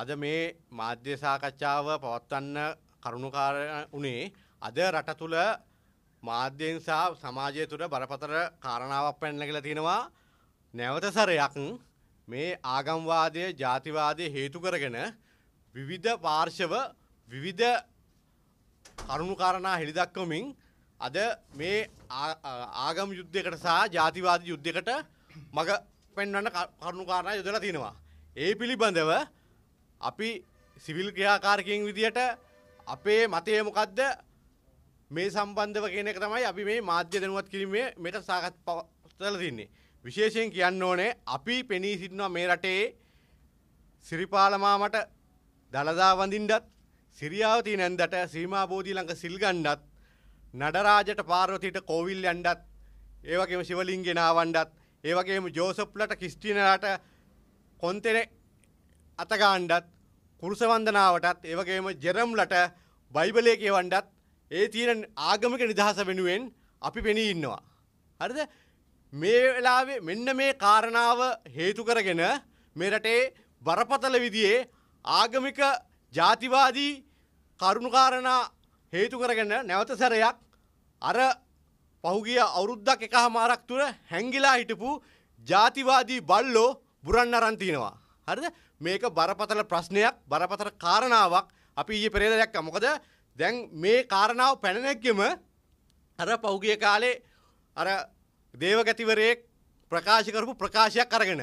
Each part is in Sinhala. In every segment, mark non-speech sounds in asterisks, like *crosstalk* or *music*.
අද මේ මාධ්‍ය සාකච්ඡාව පවත්වන්න කරුණුකාර වුණේ අද රට තුළ මාධ්‍යයෙන් සහ සමාජය තුළ බරපතල කාරණාවක් පැනලා කියලා තිනවා නැවත සැරයක් මේ ආගම්වාදය ජාතිවාදය හේතු කරගෙන විවිධ පාර්ශව විවිධ කරුණුකාරණා හෙළිදක්වමින් අද මේ ආගම් යුද්ධයකට සහ ජාතිවාදී යුද්ධයකට මඟ පෙන්වන්න කරුණුකාරණා යොදලා තිනවා ඒ පිළිබඳව අපි සිවිල් ක්‍රියාකාරකින් විදිහට අපේ මතය මොකක්ද මේ සම්බන්ධව කියන එක තමයි අපි මේ මාධ්‍ය දැනුවත් කිරීමේ මෙට සාකත් පවතල තින්නේ. විශේෂයෙන් කියන්න ඕනේ අපි පෙනී සිටිනවා මේ රටේ සිරිපාලමාමට දළදා වඳින්ඩත් සිරියාව තියෙන ඇන්දට සීමා බෝධි ළඟ සිල් ගන්නත් නඩරාජට පාර්වතීට කෝවිල් යන්නත් ඒ වගේම ශිවලින්ගේ නාවණ්ඩත් ඒ වගේම ජෝසප්ලට ක්‍රිස්ටියනලාට කොන්තෙනේ අතගාණ්ඩත් කුරුසවන්දනාවටත් ඒවගේම ජෙරම්ලට බයිබලය කියවන්ඩත් ඒ තියෙන ආගමික නිදහස වෙනුවෙන් අපි පෙනී ඉන්නවා. හරිද මේ වෙලාවේ මෙන්න මේ කාරණාව හේතු කරගෙන මේ රටේ බරපතල විදියේ ආගමික ජාතිවාදී කරුණුකාරණා හේතු කරගෙන නැවත සැරයක් අර පහුගිය අවුරුද්දක් එකහමාරක් තුර හැංගිලා හිටපු ජාතිවාදී බල්ලෝ බුරන්න අරන් තිනවා. හරිද? මේක බරපතල ප්‍රශ්නයක් බරපතල කාරණාවක් අපි ඊයේ පෙරේද දැක්කා. මොකද දැන් මේ කාරණාව පැන නැග්ගෙම අර පහුගිය කාලේ අර දේවගතිවරයෙක් ප්‍රකාශ කරපු ප්‍රකාශයක් අරගෙන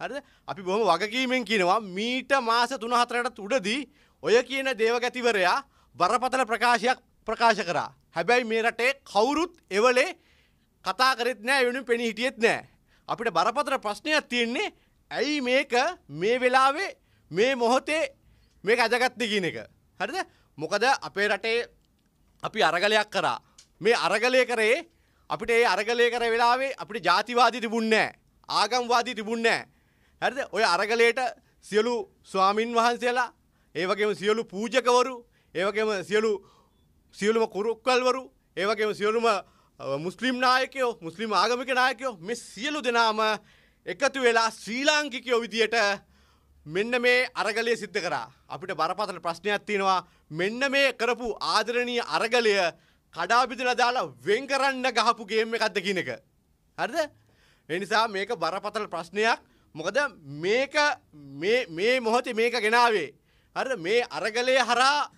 හරිද? අපි බොහොම වගකීමෙන් කියනවා මීට මාස 3-4කට උඩදී ඔය කියන දේවගතිවරයා බරපතල ප්‍රකාශයක් ප්‍රකාශ කරා. හැබැයි මේ රටේ කවුරුත් එවලේ කතා කරෙත් නෑ වෙනුම් පෙනී හිටියෙත් නෑ. අපිට බරපතල ප්‍රශ්නයක් තියෙන්නේ ඇයි මේක මේ වෙලාවේ මේ මොහොතේ මේ අජගත්ත කියන එක. හරිද මොකද අපේ රටේ අපි අරගලයක් කරා මේ අරගලය කරේ අපිට ඒ අරගලය කර වෙලාවේ අපිට ජාතිවාදී තිබුන්නේ ආගම්වාදී තිබුන්නේ හරිද ඔය අරගලයට සියලු ස්වාමින් වහන්සේලා ඒ වගේම සියලු පූජකවරු ඒ වගේම සියලු සියලුම කුරුක්කල්වරු ඒ වගේම සියලුම මුස්ලිම් නායකයෝ මුස්ලිම් ආගමික නායකයෝ මේ සියලු දෙනාම එකතු වෙලා ශ්‍රී ලාංකිකයෝ විදියට මෙන්න මේ අරගලය සිද්ධ කරා. අපිට බරපතල ප්‍රශ්නයක් තියෙනවා. මෙන්න මේ කරපු ආදරණීය අරගලය කඩා බිඳලා දාලා වෙන් කරන්න ගහපු ගේම් එකක්ද කියන එක. හරිද? ඒ නිසා මේක බරපතල ප්‍රශ්නයක්. මොකද මේක මේ මේ මොහොතේ මේක ගෙනාවේ. හරිද? මේ අරගලය හරහා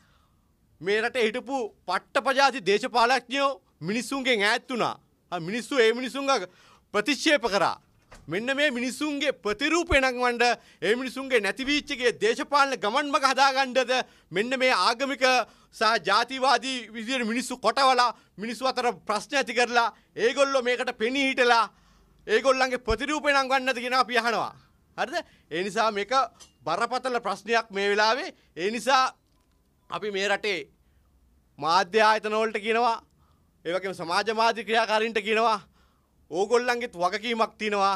මේ රටේ හිටපු පට්ටපජාති දේශපාලඥයෝ මිනිස්සුන්ගෙන් ඈත් වුණා. මිනිස්සු ඒ මිනිස්සුන්ග ප්‍රතික්ෂේප කරා. මෙන්න මේ මිනිසුන්ගේ ප්‍රතිරූප එනංවන්ඩ ඒ මිනිසුන්ගේ නැතිවීච්චගේ දේශපාලන ගමන් මග හදාගණ්ඩද මෙන්න මේ ආගමික සහ ජාතිවාදී විදියට මිනිස්සු කොටවලා මිනිස්සු අතර ප්‍රශ්න ඇති කරලා ඒගොල්ලො මේකට පෙනී හිටලා ඒගොල්ලන්ගේ ප්‍රතිරූප එනංවන්නද ගෙන පියහනවා. හරිද එනිසා මේක බරපතල ප්‍රශ්නයක් මේ වෙලාවේ ඒ නිසා අපි මේ රටේ මාධ්‍ය ආයතනවලට කියනවා ඒවගේ සමාජ මාධ්‍ය ක්‍රියාකාරීන්ට කියනවා ඕගොල්ලන්ගෙත් වගකීමක් තියෙනවා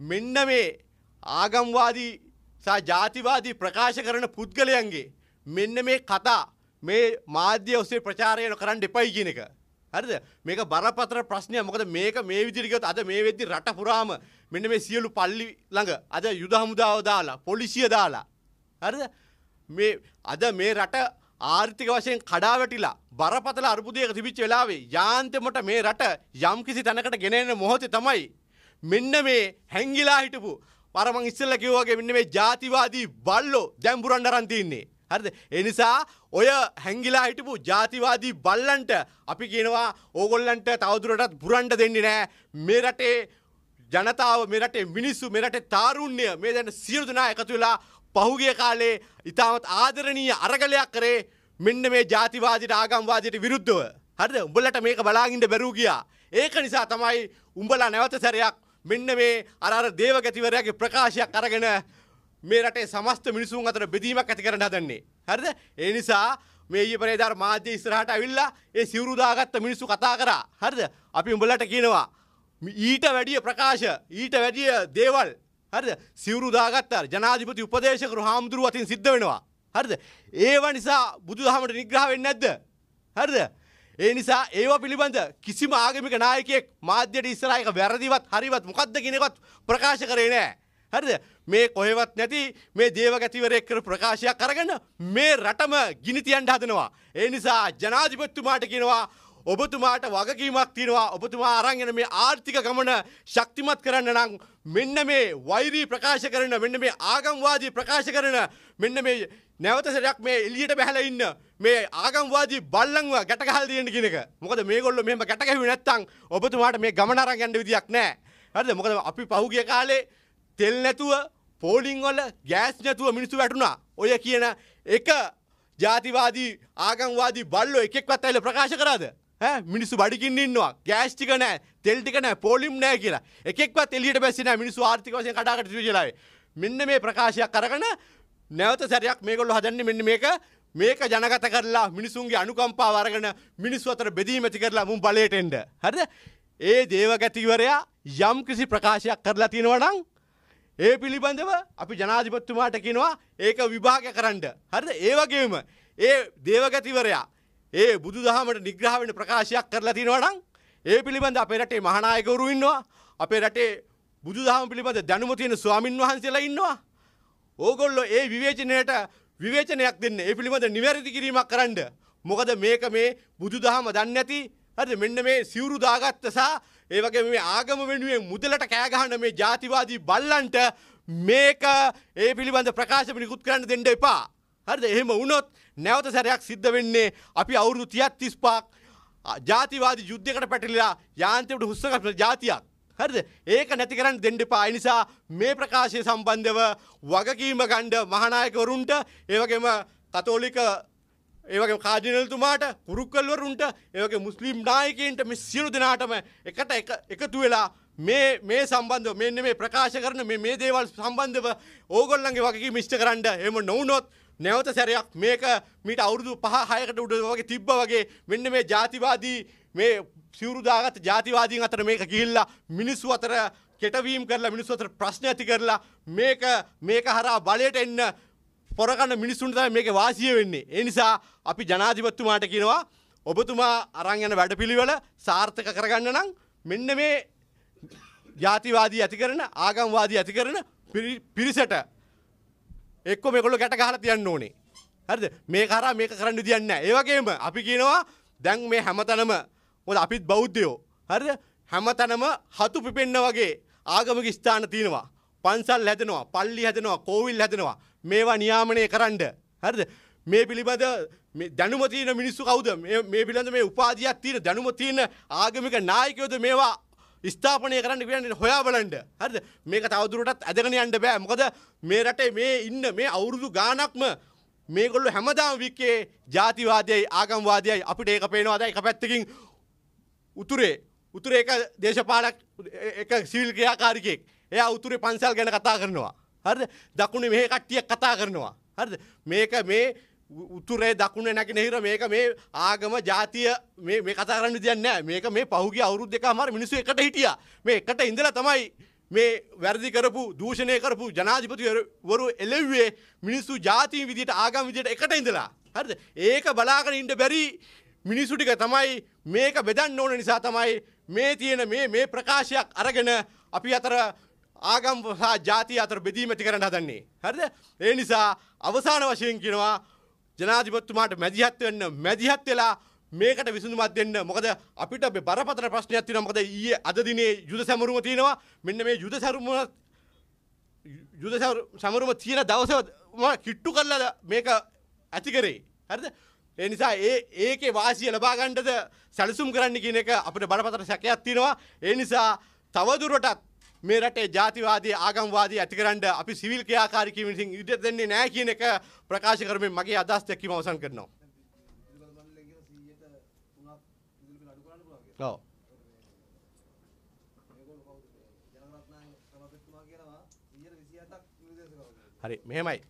මෙන්න මේ ආගම්වාදී සහ ජාතිවාදී ප්‍රකාශ කරන පුද්ගලයන්ගේ මෙන්න මේ කතා මේ මාධ්‍ය ඔස්සේ ප්‍රචාරය කරන්න එපයි කියන එක. හරිද? මේක බරපතල ප්‍රශ්නයක්. මොකද මේක මේ විදිහට ගියොත් අද මේ වෙද්දි රට පුරාම මෙන්න මේ සියලු පල්ලි ළඟ අද යුද හමුදාව දාලා, පොලිසිය දාලා. හරිද? මේ අද මේ රට ආර්ථික වශයෙන් කඩාවැටිලා බරපතල අර්බුදයක තිබිච්ච වෙලාවේ යාන්ත්‍රමට මේ රට යම්කිසි තැනකට ගෙන එන මොහොතේ තමයි මෙන්න මේ හැංගිලා හිටපු පරමං ඉස්සෙල්ලා කිව්වාගේ මෙන්න මේ ಜಾතිවාදී බල්ලෝ දැන් බුරන් අරන් තින්නේ. හරිද? ඒ නිසා ඔය හැංගිලා හිටපු ಜಾතිවාදී බල්ලන්ට අපි කියනවා ඕගොල්ලන්ට තවදුරටත් බුරන්න දෙන්නේ නැහැ. මේ රටේ ජනතාව මේ රටේ මිනිස්සු මේ රටේ තාරුණ්‍ය මේ දැන් සියලු දෙනා එකතු වෙලා පහුගිය කාලේ ඉතාමත් ආදරණීය අරගලයක් කරේ මෙන්න මේ ජාතිවාදීට ආගම්වාදීට විරුද්ධව. හරිද? උඹලට මේක බලාගින්න බැරුව ගියා. ඒක නිසා තමයි උඹලා නැවත සැරයක් මෙන්න මේ අර අර දේවගතිවරයාගේ ප්‍රකාශයක් අරගෙන මේ රටේ සමස්ත මිනිසුන් අතර බෙදීමක් ඇති කරන්න හදන්නේ. හරිද? ඒ නිසා මේ ඊයේ පෙරේදා මාධ්‍ය ඉස්සරහට අවිල්ලා ඒ සිවුරු දාගත්ත මිනිස්සු කතා කරා. හරිද? අපි උඹලට කියනවා ඊට වැඩිය ප්‍රකාශ ඊට වැඩිය දේවල් හරිද? සිවුරු දාගත්ත ජනාධිපති උපදේශකරු හාමුදුරුව අතින් සිද්ධ වෙනවා. හරිද? ඒව නිසා බුදුදහමට නිග්‍රහ වෙන්නේ නැද්ද? හරිද? ඒ නිසා ඒවා පිළිබඳ කිසිම ආගමික නායකයෙක් මාධ්‍යයට ඉස්සරහා එක වැරදිවත් හරිවත් මොකද්ද කියන එකත් ප්‍රකාශ කරේ නැහැ. හරිද? මේ කොහෙවත් නැති මේ දේවගතිවරයෙක් කර ප්‍රකාශයක් අරගෙන මේ රටම ගිනි තියන්න හදනවා. ඒ නිසා ජනාධිපතිතුමාට කියනවා ඔබතුමාට වගකීමක් තියෙනවා ඔබතුමා අරන් මේ ආර්ථික ගමන ශක්තිමත් කරන්න නම් මෙන්න මේ වෛරී ප්‍රකාශ කරන මෙන්න මේ ආගම්වාදී ප්‍රකාශ කරන මෙන්න මේ නැවත සරයක් මේ එළියට බහලා ඉන්න මේ ආගම්වාදී බල්ලන්ව ගැටගහලා දෙන්න කියන එක. මොකද මේගොල්ලෝ මෙහෙම ගැටගැහුවේ නැත්තම් ඔබතුමාට මේ ගමන අරන් යන්න විදියක් නැහැ. හරිද? මොකද අපි පහුගිය කාලේ තෙල් නැතුව පෝලිං වල ගෑස් නැතුව මිනිස්සු වැටුණා. ඔය කියන එක ජාතිවාදී ආගම්වාදී බල්ලෝ එකෙක්වත් ඇවිල්ලා ප්‍රකාශ කරාද? ඈ මිනිස්සු බඩගින්න ඉන්නවා. ගෑස් ටික නැහැ, තෙල් ටික නැහැ, පෝලිම් නැහැ කියලා. එකෙක්වත් එළියට බැස්සේ නැහැ මිනිස්සු ආර්ථික වශයෙන් කඩාකට ජීවිතය මෙන්න මේ ප්‍රකාශයක් අරගෙන නැවත සැරයක් මේගොල්ලෝ හදන්නේ මෙන්න මේක මේක ජනගත කරලා මිනිසුන්ගේ අනුකම්පා වරගෙන මිනිස්සු අතර බෙදීම ඇති කරලා මුන් බලයට එන්න. හරිද? ඒ දේවගතිවරයා යම් කිසි ප්‍රකාශයක් කරලා තියෙනවා නම් ඒ පිළිබඳව අපි ජනාධිපතිතුමාට කියනවා ඒක විභාග කරන්න. හරිද? ඒ වගේම ඒ දේවගතිවරයා ඒ බුදුදහමට නිග්‍රහ වෙන ප්‍රකාශයක් කරලා තියෙනවා නම් ඒ පිළිබඳ අපේ රටේ මහානායකවරු ඉන්නවා. අපේ රටේ බුදුදහම පිළිබඳ දැනුම තියෙන ස්වාමින් වහන්සේලා ඉන්නවා. ඕගොල්ලෝ ඒ විවේචනයට විවේචනයක් දෙන්න. ඒ පිළිබඳ නිවැරදි කිරීමක් කරන්න. මොකද මේක මේ බුදුදහම දන්නේ නැති හරිද මෙන්න මේ සිවුරු දාගත්ත සහ ඒ වගේ මේ ආගම වෙනුවෙන් මුදලට කෑ ගහන මේ ජාතිවාදී බල්ලන්ට මේක ඒ පිළිබඳ ප්‍රකාශ නිකුත් කරන්න දෙන්න එපා. හරිද? එහෙම වුණොත් නැවත සැරයක් සිද්ධ වෙන්නේ අපි අවුරුදු 30 35ක් ජාතිවාදී යුද්ධයකට පැටලිලා යාන්ත්‍රයට හුස්ස ගන්න ජාතියක්. හරිද? ඒක නැති කරන්න දෙන්න එපා. ඒ නිසා මේ ප්‍රකාශය සම්බන්ධව වගකීම ගන්න මහානායකවරුන්ට ඒ වගේම කතෝලික ඒවගේ කාජිනල්තුමාට කුරුක්කල්වරුන්ට ඒවගේ මුස්ලිම් නායකයන්ට මේ සියලු දෙනාටම එකට එකතු වෙලා මේ මේ සම්බන්ධව මෙන්න මේ ප්‍රකාශ කරන මේ මේ දේවල් සම්බන්ධව ඕගොල්ලන්ගේ වගකීම ඉෂ්ට කරන්න එහෙම නොවුනොත් නැවත සැරයක් මේක මීට අවුරුදු 5 6කට උඩ වගේ තිබ්බා වගේ මෙන්න මේ ಜಾතිවාදී මේ සිවරුදාගත ජාතිවාදීන් අතර මේක ගිහිල්ලා මිනිස්සු අතර කෙටවීම් කරලා මිනිස්සු අතර ප්‍රශ්න ඇති කරලා මේක මේක හරහා බලයට එන්න පොරගන්න මිනිස්සුන්ට තමයි මේක වාසිය වෙන්නේ. ඒ නිසා අපි ජනාධිපතිතුමාට කියනවා ඔබතුමා අරන් යන වැඩපිළිවෙල සාර්ථක කරගන්න නම් මෙන්න මේ ජාතිවාදී ඇති කරන ආගම්වාදී ඇති කරන පිරිසට එක්ක මේගොල්ලෝ ගැට ගහලා තියන්න ඕනේ. හරිද? මේක හරහා මේක කරන්න දෙයක් නැහැ. ඒ වගේම අපි කියනවා දැන් මේ හැමතැනම මොද අපිත් බෞද්ධයෝ හරිද හැම තැනම හතු පිපෙන්න වගේ ආගමක ස්ථාන තියෙනවා පන්සල් හැදෙනවා පල්ලි හැදෙනවා කෝවිල් හැදෙනවා මේවා නියාමනය කරන්න හරිද මේ පිළිබඳ දැනුම තියෙන මිනිස්සු කවුද මේ පිළිබඳ මේ උපාධියක් තියෙන දැනුම තියෙන ආගමික නායකයෝද මේවා ස්ථාපනය කරන්න කියන්නේ හොයා බලන්න. හරිද? මේක තවදුරටත් ඇදගෙන යන්න බෑ. මොකද මේ රටේ මේ ඉන්න මේ අවුරුදු ගාණක්ම මේගොල්ලෝ හැමදාම විකේ ජාතිවාදයයි ආගම්වාදයයි අපිට ඒක පේනවා දැන් එක පැත්තකින් උතුරේ උතුර එක දේශපාලක් එක සිවිල් ක්‍රියාකාරිකයෙක් එයා උතුරේ පන්සල් ගැන කතා කරනවා හරිද දකුණේ මේ කට්ටියක් කතා කරනවා හරිද මේක මේ උතුරේ දකුණේ නැගෙනහිර මේක මේ ආගම ජාතිය මේ මේ කතා කරන්න දෙයක් නැහැ මේක මේ පහුගිය අවුරුදු දෙකමාර මිනිස්සු එකට හිටියා මේ එකට ඉඳලා තමයි මේ වැරදි කරපු දූෂණය කරපු ජනාධිපතිවරු එළෙව්වේ මිනිස්සු ජාතිය විදියට ආගම් විදියට එකට ඉඳලා හරිද ඒක බලාගෙන ඉන්න බැරි මිනිසු ටික තමයි මේක බෙදන්න ඕන නිසා තමයි මේ තියෙන මේ මේ ප්‍රකාශයක් අරගෙන අපි අතර ආගම් සහ ජාතිය අතර බෙදීම ඇති කරන්න හදන්නේ. හරිද? ඒ නිසා අවසාන වශයෙන් කියනවා ජනාධිපතිතුමාට මැදිහත් වෙන්න මැදිහත් වෙලා මේකට විසඳුමක් දෙන්න මොකද අපිට බරපතල ප්‍රශ්නයක් තියෙනවා මොකද ඊයේ අද දිනේ යුද සැමරුම තියෙනවා මෙන්න මේ යුද සැමරුම යුද සැමරුම තියෙන දවසේ කිට්ටු කරලා මේක ඇති කරේ හරිද ඒ නිසා ඒ ඒකේ වාසිය ලබා ගන්නද සැලසුම් කරන්න කියන එක අපිට බරපතල සැකයක් තියෙනවා. ඒ නිසා තවදුරටත් මේ රටේ ජාතිවාදී ආගම්වාදී ඇතිකරන්න අපි සිවිල් ක්‍රියාකාරීකම් විසින් ඉඩ දෙන්නේ නැහැ කියන එක ප්‍රකාශ කරමින් මගේ අදහස් දැක්වීම අවසන් කරනවා. ඔව්. හරි මෙහෙමයි.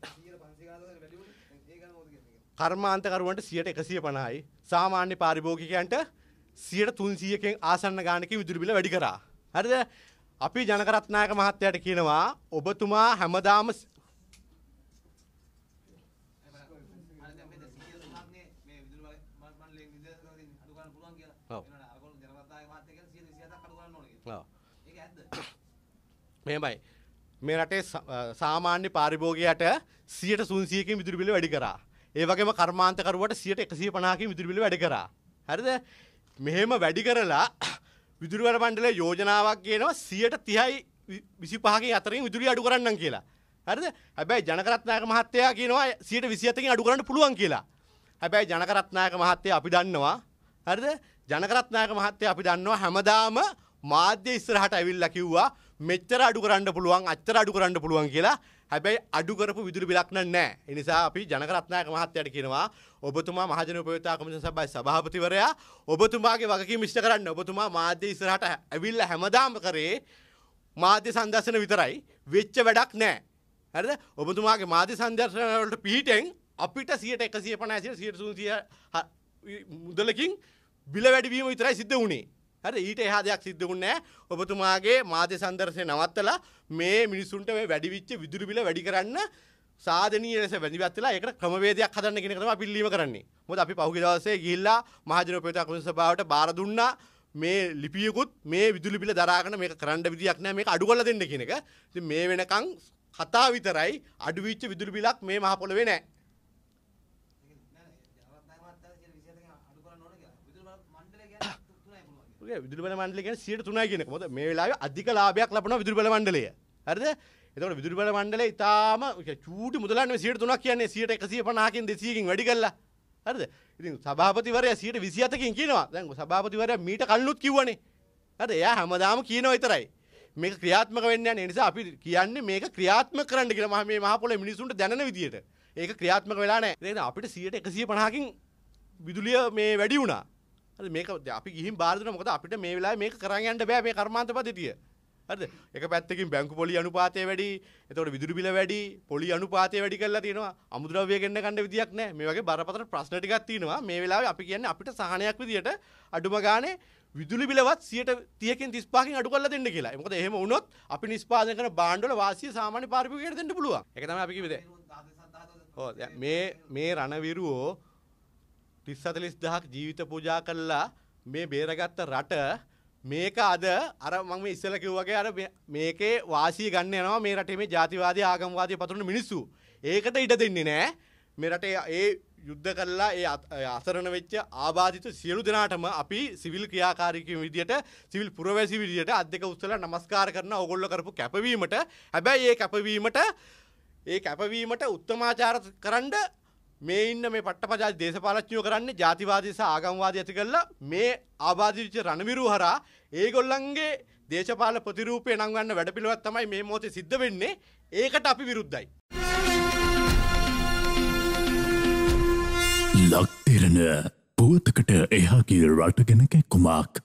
කර්මාන්තකරුවන්ට සියයට එකසිය පණයි සාමාන්‍ය පාරිභෝගිකයන්ට සියට තුන්සියකෙන් ආසන්න ගානක විදුරබිල වැඩි කරා. හරිද අපි ජනකරත්නායක මහත්තයට කියනවා ඔබතුමා හැමදාම මෙමයි මේ රටේ සාමාන්‍ය පාරිභෝගයට සියට සුන්සියකින් විදුරබිල වැඩි කරා ඒවගේම කර්මාන්තකරුවට සියට එකසිය පනාකින් විදුරබිල වැඩ කරා. හරිද මෙහෙම වැඩි කරලා *coughs* විදුරුවර මණ්ඩලේ යෝජනාවක් කියනවා සියට තිහයි විසිපහකින් අතරින් විදුරි අඩු කරන්න කියලා. හරිද හැබැයි ජනකරත්නායක මහත්තයා කියනවා සියට විසියතකින් අඩු කරන්න පුළුවන් කියලා. හැබැයි ජනකරත්නායක මහත්තයා අපි දන්නවා හරිද ජනකරත්නායක මහත්තයා අපි දන්නවා හැමදාම මාධ්‍ය ඉස්සරහට ඇවිල්ලා කිව්වා මෙච්චර අඩු කරන්න පුළුවන් අච්චර අඩු කරන්න පුළුවන් කියලා හැබැයි අඩු කරපු විදුලි බිලක් නැහැ. ඒ නිසා අපි ජනකරත්නායක මහත්තයාට කියනවා ඔබතුමා මහජන උපයෝගිතා කොමිෂන් සභාවේ සභාපතිවරයා ඔබතුමාගේ වගකීම ඉෂ්ට කරන්න. ඔබතුමා මාධ්‍ය ඉස්සරහට ඇවිල්ලා හැමදාම කරේ මාධ්‍ය සංදර්ශන විතරයි. වෙච්ච වැඩක් නැහැ. හරිද? ඔබතුමාගේ මාධ්‍ය සංදර්ශන වලට පිටින් අපිට 100ට 150 100ට 100 මුදලකින් බිල වැඩිවීම විතරයි සිද්ධ වුණේ. හරි ඊට එහා දෙයක් සිද්ධ වුණේ නැහැ. ඔබතුමාගේ මාධ්‍ය සම්දර්ශනය නවත්තලා මේ මිනිසුන්ට මේ වැඩි විච්ච විදුලි බිල වැඩි කරන්න සාධනීය ලෙස වැඩිපත් වෙලා ඒකට ක්‍රමවේදයක් හදන්න කියන එක තමයි අපි ඉල්ලීම කරන්නේ. මොකද අපි පහුගිය දවසේ ගිහිල්ලා මහජන උපේතා කුණු සභාවට බාර දුන්නා මේ ලිපියකුත් මේ විදුලි බිල දරාගෙන මේක කරන්න විදියක් නැහැ මේක අඩු කරලා දෙන්න කියන එක. ඉතින් මේ වෙනකන් කතා විතරයි අඩු වෙච්ච විදුලි බිලක් මේ මහ පොළවේ නැහැ. විදුර බල මණ්ඩලගෙන සියට තුනයි කියෙන මොද මේ වෙලා අධික ලාභයක් ලබන විදුර බල මණ්ඩලය හරද එතකට විදුර බල මණ්ඩල ඉතාම චූට මුදලන්න සියට තුනක් කියන්නේ සියට එකසිය පනාකින් දෙසියකින් වැඩි කල්ලා හරද ඉතින් සභාපතිවරය සියට විසිහතකින් කියනවා දැන් සභාපතිවරය මීට කල්ලුත් කිව්වනේ හද එයා හැමදාම කියනවා විතරයි මේක ක්‍රියාත්මක වෙන්න යන නිසා අපි කියන්නේ මේක ක්‍රියාත්මක කරන්න කියලා මම මේ මහ පොළොවේ මිනිසුන්ට දැනන විදියට ඒක ක්‍රියාත්මක වෙලා නැහැ. ඒ අපිට 150කින් විදුලිය මේ වැඩි වුණා. හරි මේක අපි ගිහින් බාර දුන්නා මොකද අපිට මේ වෙලාවේ මේක කරන් යන්න බෑ මේ කර්මාන්ත පද්ධතිය හරිද එක පැත්තකින් බැංකු පොලි අනුපාතය වැඩි එතකොට විදුලි බිල වැඩි පොලි අනුපාතය වැඩි කරලා තියෙනවා අමුද්‍රව්‍ය ගෙන්න ගන්න විදියක් නැහැ මේ වගේ බරපතල ප්‍රශ්න ටිකක් තියෙනවා මේ වෙලාවේ අපි කියන්නේ අපිට සහනයක් විදියට අඩුම ගානේ විදුලි බිලවත් සියට තියකින් තිස්පාකින් අඩු කරලා දෙන්න කියලා. මොකද එහෙම වුණොත් අපි නිෂ්පාදනය කරන භාණ්ඩවල වාසිය සාමාන්‍ය පාරිභෝගිකයට දෙන්න පුළුවන්. ඒක තමයි අපි කිව්වේ. මේ මේ රණවිරුවෝ තිස් සතලිස් දහක් ජීවිත පූජා කරලා මේ බේරගත්ත රට මේක අද අර මම ඉස්සල කිව්වගේ අර මේකේ වාසිය ගන්න යනවා මේ රටේ මේ ජාතිවාදී ආගමවාදී පතුරන මිනිස්සු. ඒකට ඉඩ දෙන්නේ නෑ. මේ රටේ ඒ යුද්ධ කරලා ඒ අසරණ වෙච්ච ආබාධිත සියලු දෙනාටම අපි සිවිල් ක්‍රියාකාරීකම විදියට සිවිල් පුරවැසි විදියට අත් දෙක උස්සලා নমස්කාර කරන ඕගොල්ලෝ කරපු කැපවීමට හැබැයි ඒ කැපවීමට ඒ කැපවීමට උත්තමාචාර කරන්න මේ ඉන්න මේ පට්ටපජා දේශපාලච්චියෝ කරන්නේ ජාතිවාදී සහ ආගම්වාදී ඇති කරලා මේ ආබාධිත රණවිරු හරහා ඒගොල්ලන්ගේ දේශපාලන ප්‍රතිරූපය නංවන්න වැඩපිළිවෙලක් තමයි මේ මොහොතේ සිද්ධ වෙන්නේ. ඒකට අපි විරුද්ධයි. ලක්තිරණ පුවතකට එහා ගිය රට ගැන කැක්කුමක්